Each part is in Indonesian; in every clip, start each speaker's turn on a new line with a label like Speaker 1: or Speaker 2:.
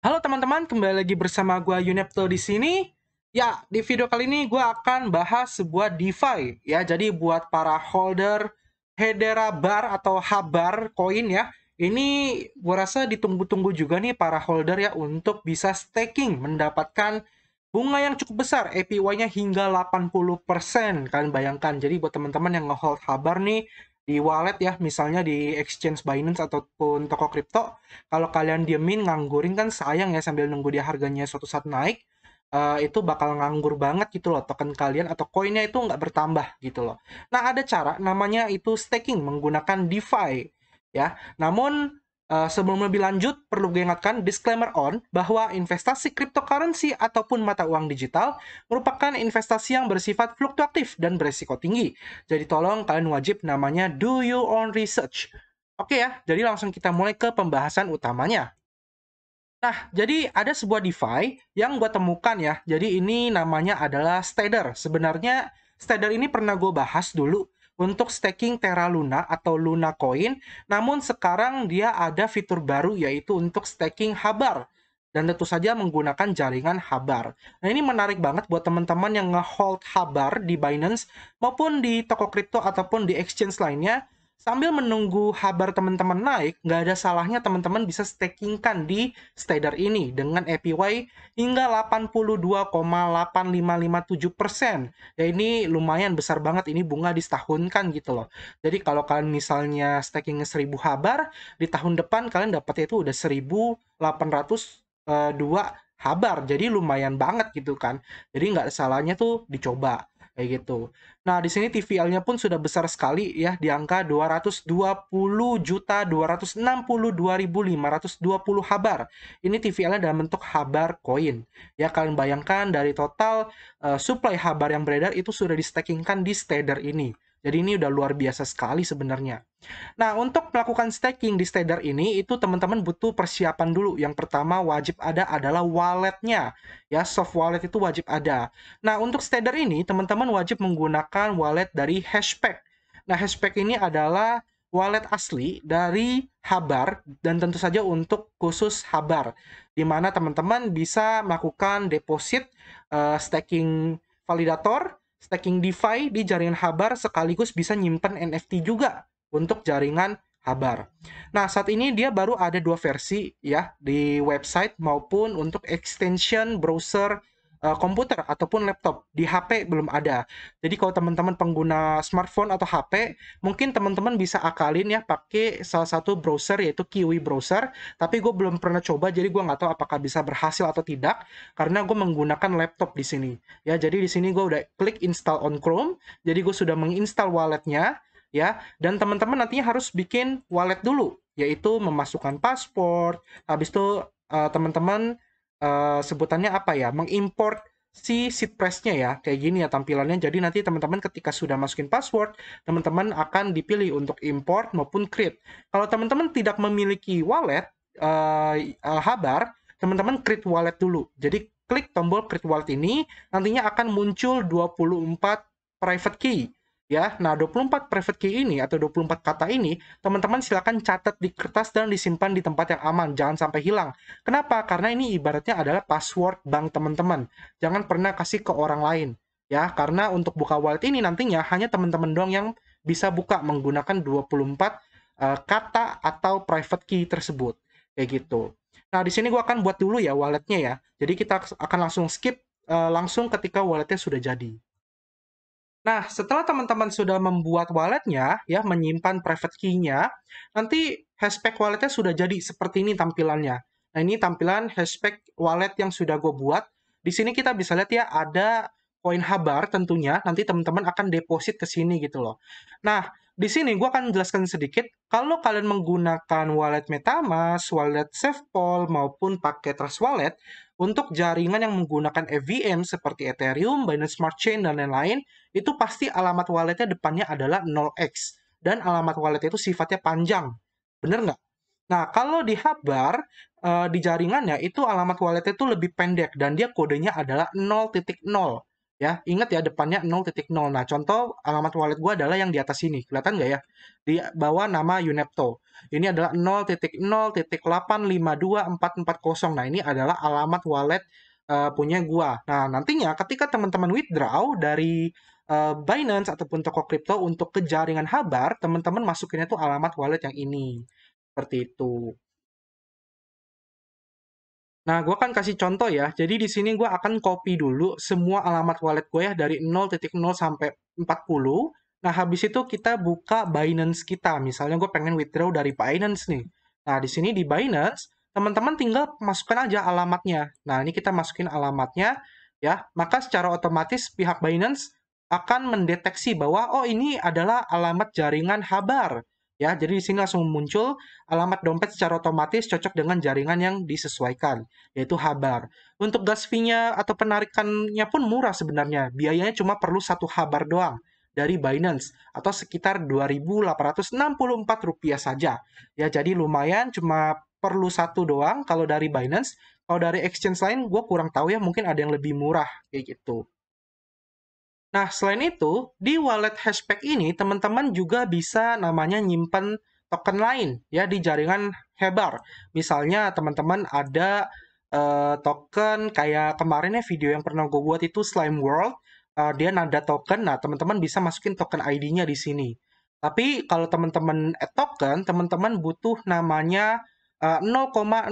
Speaker 1: Halo teman-teman, kembali lagi bersama gue Yunepto di sini. Ya, di video kali ini gue akan bahas sebuah DeFi ya. Jadi buat para holder Hedera Bar atau Habar koin ya. Ini gue rasa ditunggu-tunggu juga nih para holder ya untuk bisa staking mendapatkan bunga yang cukup besar, APY-nya hingga 80%. Kalian bayangkan. Jadi buat teman-teman yang ngehold Habar nih, di wallet ya, misalnya di exchange Binance ataupun toko kripto, kalau kalian diemin nganggurin kan sayang ya sambil nunggu dia harganya suatu saat naik, uh, itu bakal nganggur banget gitu loh token kalian atau koinnya itu nggak bertambah gitu loh. Nah ada cara namanya itu staking menggunakan DeFi ya. Namun Eh, sebelum lebih lanjut, perlu gue ingatkan disclaimer on bahwa investasi cryptocurrency ataupun mata uang digital merupakan investasi yang bersifat fluktuatif dan beresiko tinggi. Jadi tolong kalian wajib namanya do your own research. Oke ya, jadi langsung kita mulai ke pembahasan utamanya. Nah, jadi ada sebuah DeFi yang gue temukan ya. Jadi ini namanya adalah Stader. Sebenarnya Stader ini pernah gue bahas dulu untuk staking Terra Luna atau Luna Coin. Namun sekarang dia ada fitur baru yaitu untuk staking Habar dan tentu saja menggunakan jaringan Habar. Nah ini menarik banget buat teman-teman yang ngehold Habar di Binance maupun di toko kripto ataupun di exchange lainnya sambil menunggu kabar teman-teman naik, nggak ada salahnya teman-teman bisa stakingkan di stader ini dengan APY hingga 82,8557%. Ya ini lumayan besar banget ini bunga di setahun kan gitu loh. Jadi kalau kalian misalnya staking 1000 habar di tahun depan kalian dapatnya itu udah 1802 habar. Eh, Jadi lumayan banget gitu kan. Jadi nggak salahnya tuh dicoba kayak gitu. Nah, di sini TVL-nya pun sudah besar sekali ya di angka 220 juta 262.520 habar. Ini TVL-nya dalam bentuk habar koin. Ya kalian bayangkan dari total uh, eh, supply habar yang beredar itu sudah di stakingkan di stader ini. Jadi ini udah luar biasa sekali sebenarnya. Nah, untuk melakukan staking di Stellar ini itu teman-teman butuh persiapan dulu. Yang pertama wajib ada adalah walletnya. Ya, soft wallet itu wajib ada. Nah, untuk Stellar ini teman-teman wajib menggunakan wallet dari Hashpack. Nah, Hashpack ini adalah wallet asli dari Habar dan tentu saja untuk khusus Habar di mana teman-teman bisa melakukan deposit uh, eh, staking validator staking DeFi di jaringan Habar sekaligus bisa nyimpen NFT juga untuk jaringan Habar. Nah, saat ini dia baru ada dua versi ya di website maupun untuk extension browser Eh, komputer ataupun laptop. Di HP belum ada. Jadi kalau teman-teman pengguna smartphone atau HP, mungkin teman-teman bisa akalin ya pakai salah satu browser yaitu Kiwi browser. Tapi gue belum pernah coba, jadi gue nggak tahu apakah bisa berhasil atau tidak karena gue menggunakan laptop di sini. Ya, jadi di sini gue udah klik install on Chrome. Jadi gue sudah menginstal walletnya ya. Dan teman-teman nantinya harus bikin wallet dulu, yaitu memasukkan paspor, habis itu eh, teman-teman uh, sebutannya apa ya mengimport si seed pressnya ya kayak gini ya tampilannya jadi nanti teman-teman ketika sudah masukin password teman-teman akan dipilih untuk import maupun create kalau teman-teman tidak memiliki wallet uh, uh, habar teman-teman create wallet dulu jadi klik tombol create wallet ini nantinya akan muncul 24 private key Ya, nah 24 private key ini atau 24 kata ini, teman-teman silakan catat di kertas dan disimpan di tempat yang aman, jangan sampai hilang. Kenapa? Karena ini ibaratnya adalah password bank teman-teman. Jangan pernah kasih ke orang lain. Ya, karena untuk buka wallet ini nantinya hanya teman-teman doang yang bisa buka menggunakan 24 uh, eh, kata atau private key tersebut. Kayak gitu. Nah, di sini gue akan buat dulu ya walletnya ya. Jadi kita akan langsung skip uh, langsung ketika walletnya sudah jadi. Nah, setelah teman-teman sudah membuat walletnya, ya menyimpan private key-nya, nanti hashtag walletnya sudah jadi seperti ini tampilannya. Nah, ini tampilan haspek wallet yang sudah gue buat. Di sini kita bisa lihat ya ada koin habar tentunya, nanti teman-teman akan deposit ke sini gitu loh. Nah, di sini gue akan jelaskan sedikit, kalau kalian menggunakan wallet Metamask, wallet SafePol, maupun pakai Trust Wallet, untuk jaringan yang menggunakan EVM seperti Ethereum, Binance Smart Chain, dan lain-lain, itu pasti alamat walletnya depannya adalah 0x. Dan alamat wallet itu sifatnya panjang. Bener nggak? Nah, kalau di Habar, eh, di jaringannya itu alamat wallet itu lebih pendek dan dia kodenya adalah 0.0 ya ingat ya depannya 0.0 nah contoh alamat wallet gue adalah yang di atas sini kelihatan nggak ya di bawah nama Unepto ini adalah 0.0.852440 nah ini adalah alamat wallet uh, punya gua nah nantinya ketika teman-teman withdraw dari uh, Binance ataupun toko kripto untuk ke jaringan Habar teman-teman masukinnya tuh alamat wallet yang ini seperti itu Nah, gue kan kasih contoh ya. Jadi di sini gue akan copy dulu semua alamat wallet gue ya dari 0.0 sampai 40. Nah, habis itu kita buka Binance kita. Misalnya gue pengen withdraw dari Binance nih. Nah, di sini di Binance, teman-teman tinggal masukkan aja alamatnya. Nah, ini kita masukin alamatnya ya. Maka secara otomatis pihak Binance akan mendeteksi bahwa oh ini adalah alamat jaringan Habar. Ya, jadi di sini langsung muncul alamat dompet secara otomatis cocok dengan jaringan yang disesuaikan, yaitu habar. Untuk gas fee-nya atau penarikannya pun murah sebenarnya. Biayanya cuma perlu satu habar doang dari Binance atau sekitar 2.864 rupiah saja. Ya, jadi lumayan cuma perlu satu doang kalau dari Binance. Kalau dari exchange lain gue kurang tahu ya, mungkin ada yang lebih murah kayak gitu. Nah, selain itu, di wallet hashback ini teman-teman juga bisa namanya nyimpen token lain ya di jaringan Hebar. Misalnya teman-teman ada uh, token kayak kemarin ya video yang pernah gue buat itu Slime World, uh, dia nada token. Nah, teman-teman bisa masukin token ID-nya di sini. Tapi kalau teman-teman add token, teman-teman butuh namanya uh, 0,05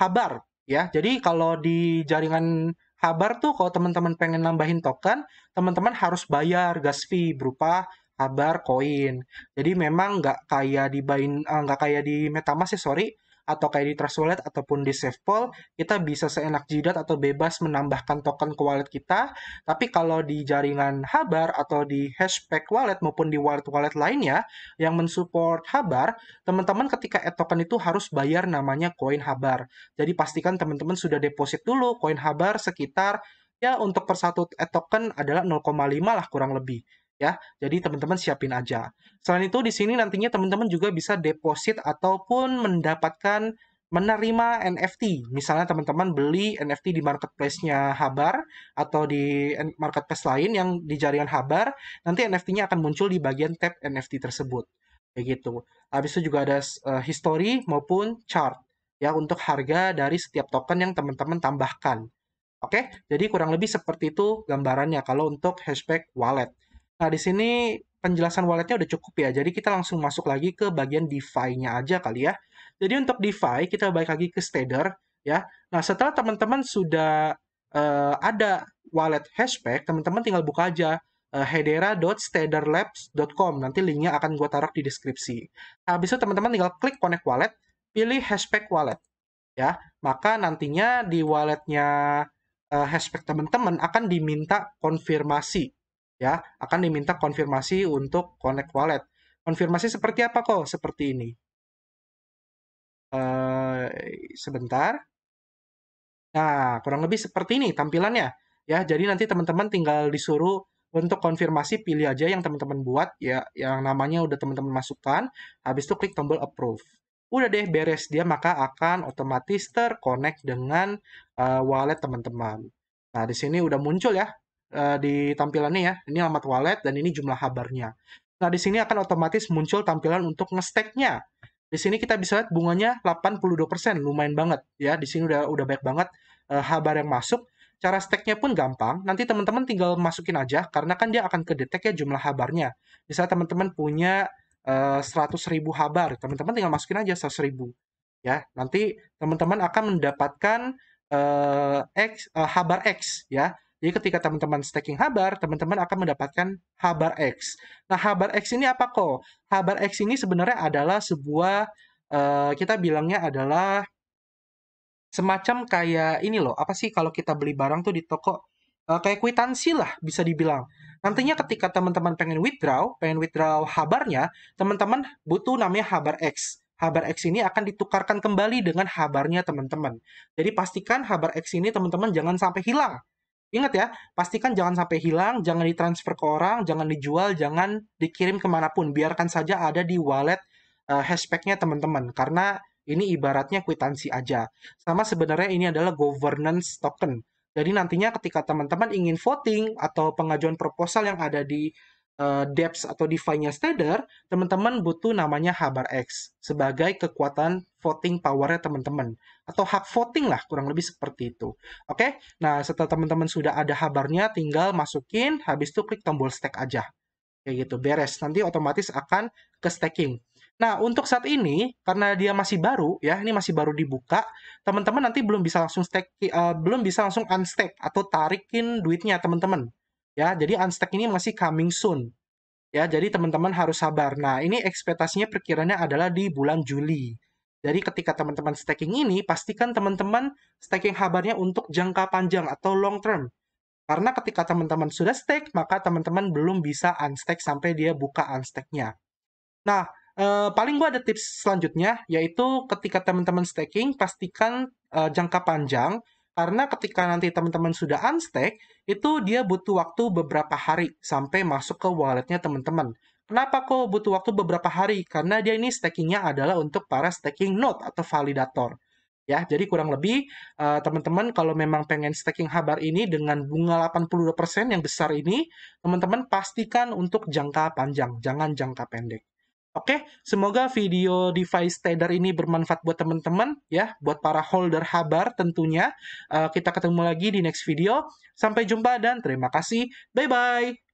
Speaker 1: Habar ya. Jadi kalau di jaringan Habar tuh kalau teman-teman pengen nambahin token, teman-teman harus bayar gas fee berupa Habar koin. Jadi memang nggak kayak di Bain, eh, nggak uh, kayak di MetaMask ya sorry, atau kayak di Trust Wallet ataupun di SafePol, kita bisa seenak jidat atau bebas menambahkan token ke wallet kita. Tapi kalau di jaringan Habar atau di Hashpack Wallet maupun di wallet-wallet lainnya yang mensupport Habar, teman-teman ketika add token itu harus bayar namanya koin Habar. Jadi pastikan teman-teman sudah deposit dulu koin Habar sekitar ya untuk per satu add token adalah 0,5 lah kurang lebih ya. Jadi teman-teman siapin aja. Selain itu di sini nantinya teman-teman juga bisa deposit ataupun mendapatkan menerima NFT. Misalnya teman-teman beli NFT di marketplace-nya Habar atau di marketplace lain yang di jaringan Habar, nanti NFT-nya akan muncul di bagian tab NFT tersebut. Kayak gitu. Habis itu juga ada uh, history maupun chart ya untuk harga dari setiap token yang teman-teman tambahkan. Oke, jadi kurang lebih seperti itu gambarannya kalau untuk hashtag wallet. Nah, di sini penjelasan walletnya udah cukup ya. Jadi kita langsung masuk lagi ke bagian DeFi-nya aja kali ya. Jadi untuk DeFi kita balik lagi ke Stader ya. Nah, setelah teman-teman sudah uh, ada wallet Hashpack, teman-teman tinggal buka aja uh, eh, hedera.staderlabs.com. Nanti linknya akan gue taruh di deskripsi. Nah, habis itu teman-teman tinggal klik connect wallet, pilih Hashpack wallet ya. Maka nantinya di walletnya uh, eh, Hashpack teman-teman akan diminta konfirmasi ya akan diminta konfirmasi untuk connect wallet. Konfirmasi seperti apa kok? Seperti ini. Uh, sebentar. Nah, kurang lebih seperti ini tampilannya. Ya, jadi nanti teman-teman tinggal disuruh untuk konfirmasi pilih aja yang teman-teman buat ya yang namanya udah teman-teman masukkan, habis itu klik tombol approve. Udah deh beres dia maka akan otomatis terkonek dengan uh, wallet teman-teman. Nah, di sini udah muncul ya Eh, di tampilannya ya. Ini alamat wallet dan ini jumlah habarnya. Nah, di sini akan otomatis muncul tampilan untuk ngesteknya. Di sini kita bisa lihat bunganya 82%, lumayan banget ya. Di sini udah udah banyak banget uh, eh, habar yang masuk. Cara steknya pun gampang, nanti teman-teman tinggal masukin aja karena kan dia akan kedetek ya jumlah habarnya. Misalnya teman-teman punya uh, ribu habar, teman-teman tinggal masukin aja 100.000 ribu. Ya, nanti teman-teman akan mendapatkan uh, X, uh, habar X ya. Jadi ketika teman-teman staking Habar, teman-teman akan mendapatkan Habar X. Nah, Habar X ini apa kok? Habar X ini sebenarnya adalah sebuah uh, kita bilangnya adalah semacam kayak ini loh, apa sih kalau kita beli barang tuh di toko uh, kayak kwitansi lah bisa dibilang. Nantinya ketika teman-teman pengen withdraw, pengen withdraw habarnya, teman-teman butuh namanya Habar X habar X ini akan ditukarkan kembali dengan habarnya teman-teman. Jadi pastikan habar X ini teman-teman jangan sampai hilang. Ingat ya, pastikan jangan sampai hilang, jangan ditransfer ke orang, jangan dijual, jangan dikirim kemanapun. Biarkan saja ada di wallet uh, eh, hashtagnya teman-teman. Karena ini ibaratnya kwitansi aja. Sama sebenarnya ini adalah governance token. Jadi nantinya ketika teman-teman ingin voting atau pengajuan proposal yang ada di uh, atau DeFi-nya Stellar, teman-teman butuh namanya Habar X sebagai kekuatan voting powernya teman-teman. Atau hak voting lah, kurang lebih seperti itu. Oke, nah setelah teman-teman sudah ada habarnya, tinggal masukin, habis itu klik tombol stake aja. Kayak gitu, beres. Nanti otomatis akan ke staking. Nah, untuk saat ini karena dia masih baru ya, ini masih baru dibuka, teman-teman nanti belum bisa langsung stake uh, belum bisa langsung unstake atau tarikin duitnya teman-teman. Ya, jadi Unstack ini masih coming soon. Ya, jadi teman-teman harus sabar. Nah, ini ekspektasinya perkiranya adalah di bulan Juli. Jadi ketika teman-teman staking ini, pastikan teman-teman staking habarnya untuk jangka panjang atau long term. Karena ketika teman-teman sudah stake, maka teman-teman belum bisa unstake sampai dia buka unstake-nya. Nah, eh, paling gue ada tips selanjutnya, yaitu ketika teman-teman staking, pastikan eh, jangka panjang, karena ketika nanti teman-teman sudah unstake, itu dia butuh waktu beberapa hari sampai masuk ke walletnya teman-teman. Kenapa kok butuh waktu beberapa hari? Karena dia ini stakingnya adalah untuk para staking node atau validator. Ya, jadi kurang lebih uh, teman-teman kalau memang pengen staking habar ini dengan bunga 82% yang besar ini, teman-teman pastikan untuk jangka panjang, jangan jangka pendek. Oke, semoga video device trader ini bermanfaat buat teman-teman ya, buat para holder habar tentunya. Uh, kita ketemu lagi di next video. Sampai jumpa dan terima kasih. Bye-bye.